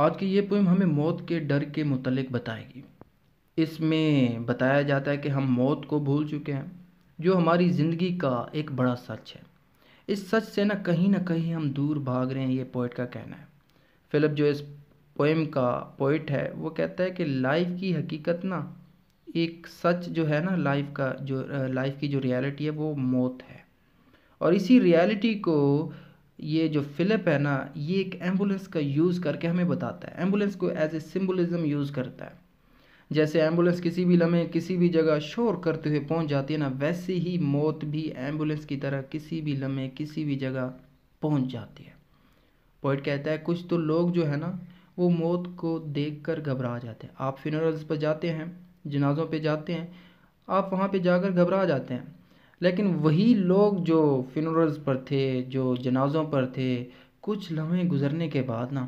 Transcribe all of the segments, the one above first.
आज की ये पोइम हमें मौत के डर के मतलब बताएगी इसमें बताया जाता है कि हम मौत को भूल चुके हैं जो हमारी ज़िंदगी का एक बड़ा सच है इस सच से ना कहीं ना कहीं हम दूर भाग रहे हैं ये पोइट का कहना है फिलिप जो इस पोइम का पोइट है वो कहता है कि लाइफ की हकीकत ना एक सच जो है ना लाइफ का जो लाइफ की जो रियलिटी है वो मौत है और इसी रियलिटी को ये जो फ़िलिप है ना ये एक एम्बुलेंस का यूज़ करके हमें बताता है एम्बुलेंस को एज ए सिम्बुलिज़म यूज़ करता है जैसे एम्बुलेंस किसी भी लम्हे किसी भी जगह शोर करते हुए पहुंच जाती है ना वैसे ही मौत भी एम्बुलेंस की तरह किसी भी लम्हे किसी भी जगह पहुंच जाती है पॉइंट कहता है कुछ तो लोग जो है ना वो मौत को देख कर घबरा जाते हैं आप फिनरल्स पर जाते हैं जनाज़ों पर जाते हैं आप वहाँ पर जाकर घबरा जाते हैं लेकिन वही लोग जो फ्यूनरल्स पर थे जो जनाज़ों पर थे कुछ लम्हे गुज़रने के बाद ना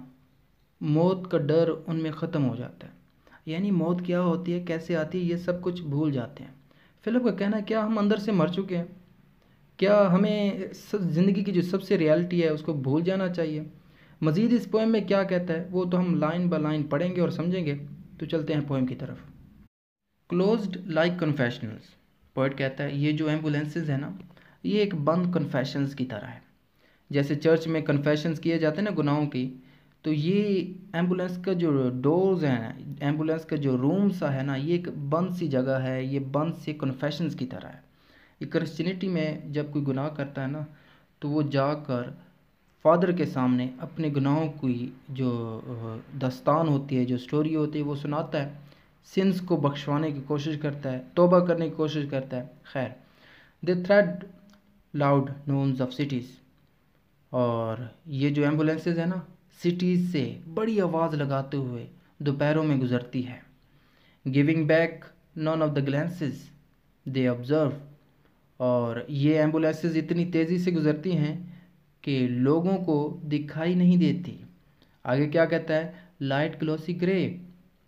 मौत का डर उनमें ख़त्म हो जाता है यानी मौत क्या होती है कैसे आती है ये सब कुछ भूल जाते हैं फिलिप का कहना है क्या हम अंदर से मर चुके हैं क्या हमें ज़िंदगी की जो सबसे रियलिटी है उसको भूल जाना चाहिए मज़ीद इस पोएम में क्या कहता है वो तो हम लाइन बाय लाइन पढ़ेंगे और समझेंगे तो चलते हैं पोएम की तरफ क्लोज्ड लाइक कन्फेशनल्स पोइट कहता है ये जो एम्बुलेंसेज है ना ये एक बंद कन्फेशंस की तरह है जैसे चर्च में कन्फेशंस किए जाते हैं ना गुनाहों की तो ये एम्बुलेंस का जो डोर्स हैं एम्बुलेंस का जो रूम सा है ना ये एक बंद सी जगह है ये बंद सी कन्फेशंस की तरह है ये क्रिश्चनिटी में जब कोई गुनाह करता है ना तो वो जाकर फादर के सामने अपने गुनाहों की जो दस्तान होती है जो स्टोरी होती है वो सुनाता है सिंस को बख्शवाने की कोशिश करता है तोबा करने की कोशिश करता है खैर the thread loud noons of cities और ये जो एम्बुलेंसेज है ना सिटीज़ से बड़ी आवाज़ लगाते हुए दोपहरों में गुजरती है giving back none of the glances they observe और ये एम्बुलेंसेज इतनी तेज़ी से गुजरती हैं कि लोगों को दिखाई नहीं देती आगे क्या कहता है लाइट ग्लोसी ग्रे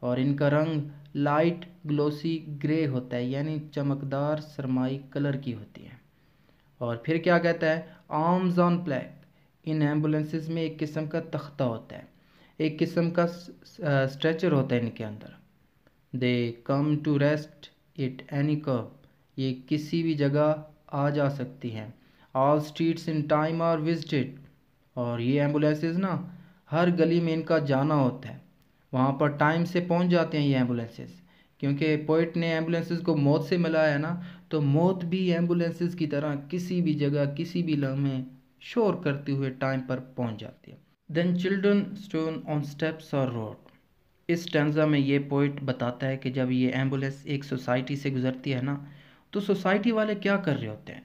और इनका रंग लाइट ग्लोसी ग्रे होता है यानी चमकदार सरमाई कलर की होती है और फिर क्या कहता है arms on plaque in ambulances में एक किस्म का तख्ता होता है एक किस्म का स्ट्रेचर होता है इनके अंदर they come to rest at any kerb ये किसी भी जगह आ जा सकती हैं all streets in time are visited और ये एम्बुलेंसेज ना हर गली में इनका जाना होता है वहाँ पर टाइम से पहुँच जाते हैं ये एम्बुलेंसेस क्योंकि पोइट ने एम्बुलेंसेस को मौत से मिलाया है ना तो मौत भी एम्बुलेंसेस की तरह किसी भी जगह किसी भी लम्हे शोर करते हुए टाइम पर पहुँच जाती है then children stone on steps or road इस टेंजा में ये पोइट बताता है कि जब ये एम्बुलेंस एक सोसाइटी से गुजरती है ना तो सोसाइटी वाले क्या कर रहे होते हैं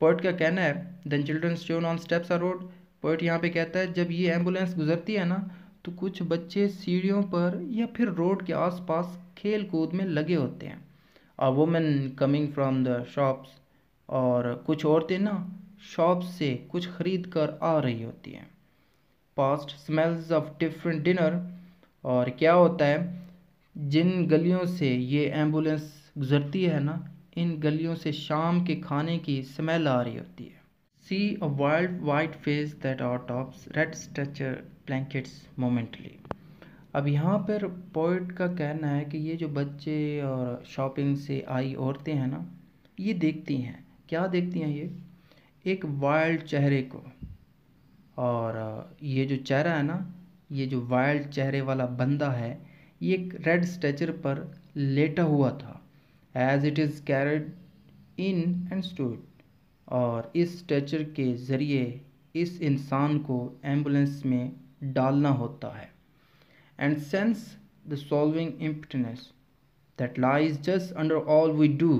पोइट का कहना है then children stone on steps or road poet यहाँ पे कहता है जब ये एम्बुलेंस गुजरती है ना तो कुछ बच्चे सीढ़ियों पर या फिर रोड के आसपास खेल कूद में लगे होते हैं a women coming from the shops और कुछ औरतें ना शॉप से कुछ खरीद कर आ रही होती हैं past smells of different dinner और क्या होता है जिन गलियों से ये एम्बुलेंस गुजरती है ना इन गलियों से शाम के खाने की स्मेल आ रही होती है see a wild white face that are tops red stretcher blankets momently अब यहाँ पर पोइट का कहना है कि ये जो बच्चे और शॉपिंग से आई औरतें हैं ना ये देखती हैं क्या देखती हैं ये एक वाइल्ड चेहरे को और ये जो चेहरा है ना ये जो वाइल्ड चेहरे वाला बंदा है ये एक रेड स्ट्रेचर पर लेटा हुआ था as it is carried in and stood और इस स्ट्रेचर के ज़रिए इस इंसान को एम्बुलेंस में डालना होता है and sense the solving emptiness that lies just under all we do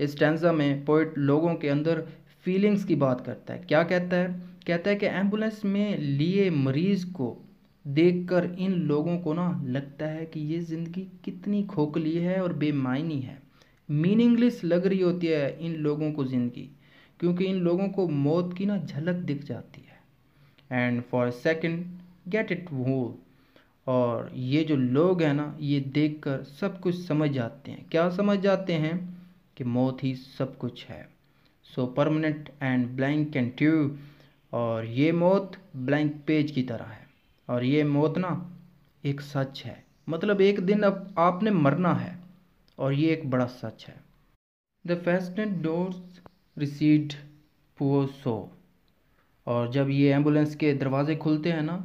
इस टेंजा में पोइट लोगों के अंदर फीलिंग्स की बात करता है क्या कहता है कहता है कि एम्बुलेंस में लिए मरीज़ को देखकर इन लोगों को ना लगता है कि ये ज़िंदगी कितनी खोखली है और बेमायनी है मीनिंगलेस लग रही होती है इन लोगों को ज़िंदगी क्योंकि इन लोगों को मौत की ना झलक दिख जाती है and for second get it वो और ये जो लोग हैं ना ये देखकर सब कुछ समझ जाते हैं क्या समझ जाते हैं कि मौत ही सब कुछ है so permanent and blank and true और ये मौत ब्लैंक पेज की तरह है और ये मौत ना एक सच है मतलब एक दिन अब आपने मरना है और ये एक बड़ा सच है the fastened doors recede poor soul और जब ये एम्बुलेंस के दरवाजे खुलते हैं ना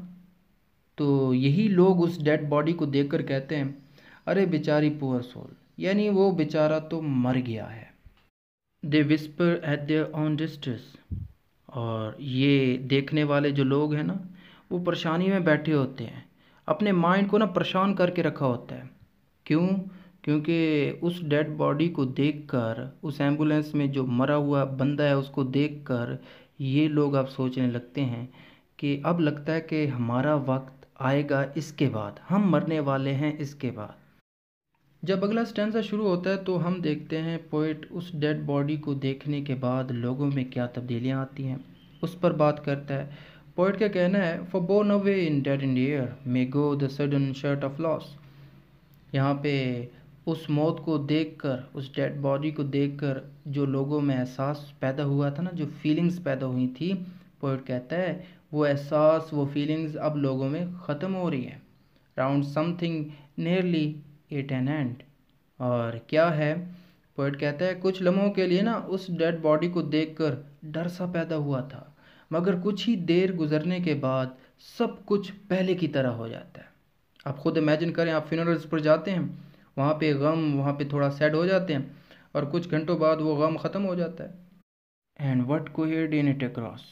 तो यही लोग उस डेड बॉडी को देखकर कहते हैं अरे बेचारी पुअर सोल यानी वो बेचारा तो मर गया है they whisper at their on distress और ये देखने वाले जो लोग हैं ना वो परेशानी में बैठे होते हैं अपने माइंड को ना परेशान करके रखा होता है क्यों क्योंकि उस डेड बॉडी को देखकर उस एम्बुलेंस में जो मरा हुआ बंदा है उसको देखकर ये लोग अब सोचने लगते हैं कि अब लगता है कि हमारा वक्त आएगा इसके बाद हम मरने वाले हैं इसके बाद जब अगला स्टेंसा शुरू होता है तो हम देखते हैं पोइट उस डेड बॉडी को देखने के बाद लोगों में क्या तब्दीलियाँ आती हैं उस पर बात करता है पोइट का कहना है for borne away in deadened may go the sudden shut of loss यहाँ पे उस मौत को देखकर उस डेड बॉडी को देखकर जो लोगों में एहसास पैदा हुआ था ना जो फीलिंग्स पैदा हुई थी पोइट कहता है वो एहसास वो फीलिंग्स अब लोगों में ख़त्म हो रही हैं round something nearly at an end और क्या है पोइट कहता है कुछ लम्हों के लिए ना उस डेड बॉडी को देखकर डर सा पैदा हुआ था मगर कुछ ही देर गुजरने के बाद सब कुछ पहले की तरह हो जाता है आप खुद इमेजिन करें आप फ्यूनरल्स पर जाते हैं वहाँ पे गम वहाँ पे थोड़ा सैड हो जाते हैं और कुछ घंटों बाद वो गम ख़त्म हो जाता है and what cohered in it across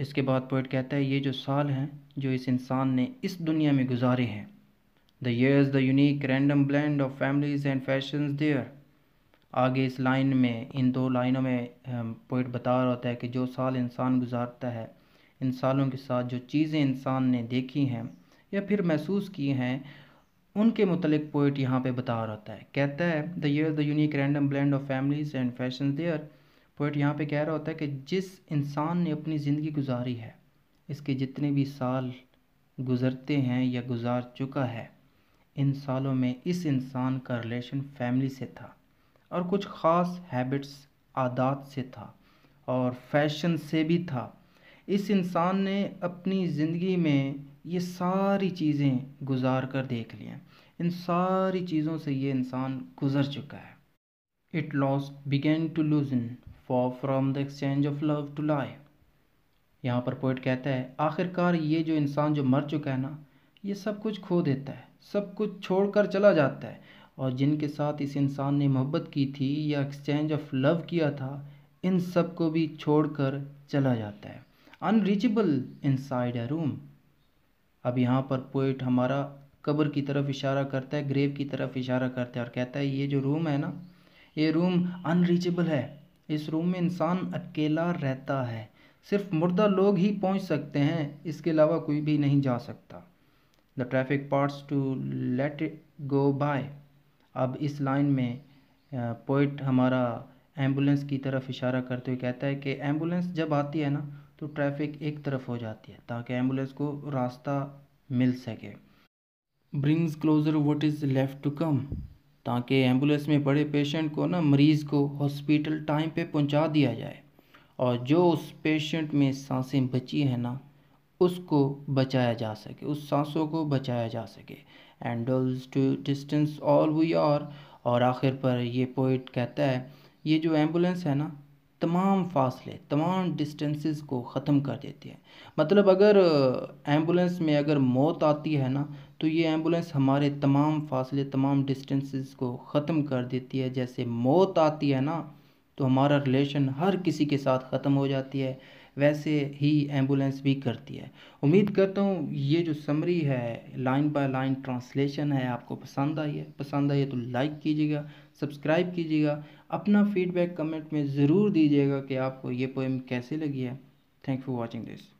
इसके बाद पोइट कहता है ये जो साल हैं जो इस इंसान ने इस दुनिया में गुजारे हैं the years the unique random blend of families and fashion there आगे इस लाइन में इन दो लाइनों में पोइट बता रहा होता है कि जो साल इंसान गुजारता है इन सालों के साथ जो चीज़ें इंसान ने देखी हैं या फिर महसूस किए हैं उनके मतलब पोइट यहाँ पे बता रहा होता है कहता है the years the unique random blend of families and fashion there poet यहाँ पे कह रहा होता है कि जिस इंसान ने अपनी ज़िंदगी गुजारी है इसके जितने भी साल गुज़रते हैं या गुजार चुका है इन सालों में इस इंसान का रिलेशन फैमिली से था और कुछ ख़ास हैबिट्स आदात से था और फैशन से भी था इस इंसान ने अपनी ज़िंदगी में ये सारी चीज़ें गुजार कर देख ली हैं इन सारी चीज़ों से ये इंसान गुज़र चुका है it loss begin to loosen far from the exchange of love to lie यहाँ पर पोइट कहता है आखिरकार ये जो इंसान जो मर चुका है ना ये सब कुछ खो देता है सब कुछ छोड़कर चला जाता है और जिनके साथ इस इंसान ने मोहब्बत की थी या एक्सचेंज ऑफ लव किया था इन सब को भी छोड़कर चला जाता है इन साइड अ रूम अब यहाँ पर पोइट हमारा कब्र की तरफ इशारा करता है ग्रेव की तरफ इशारा करता है और कहता है ये जो रूम है ना ये रूम अनरीचबल है इस रूम में इंसान अकेला रहता है सिर्फ मुर्दा लोग ही पहुंच सकते हैं इसके अलावा कोई भी नहीं जा सकता the traffic parts to let go by अब इस लाइन में पोइट हमारा एम्बुलेंस की तरफ इशारा करते हुए कहता है कि एम्बुलेंस जब आती है ना तो ट्रैफिक एक तरफ हो जाती है ताकि एम्बुलेंस को रास्ता मिल सके brings closer what is left to come ताकि एम्बुलेंस में पड़े पेशेंट को ना मरीज़ को हॉस्पिटल टाइम पे पहुंचा दिया जाए और जो उस पेशेंट में सांसें बची हैं ना उसको बचाया जा सके उस सांसों को बचाया जा सके and dulls to distance all we are और आखिर पर ये पोइट कहता है ये जो एम्बुलेंस है ना तमाम फासले तमाम डिस्टेंसेस को ख़त्म कर देती है मतलब अगर एम्बुलेंस में अगर मौत आती है ना तो ये एम्बुलेंस हमारे तमाम फासले तमाम डिस्टेंसेस को ख़त्म कर देती है जैसे मौत आती है ना तो हमारा रिलेशन हर किसी के साथ ख़त्म हो जाती है वैसे ही एम्बुलेंस भी करती है उम्मीद करता हूँ ये जो समरी है लाइन बाय लाइन ट्रांसलेशन है आपको पसंद आई है पसंद आई है तो लाइक कीजिएगा सब्सक्राइब कीजिएगा अपना फीडबैक कमेंट में ज़रूर दीजिएगा कि आपको ये पोएम कैसे लगी है थैंक फॉर वॉचिंग दिस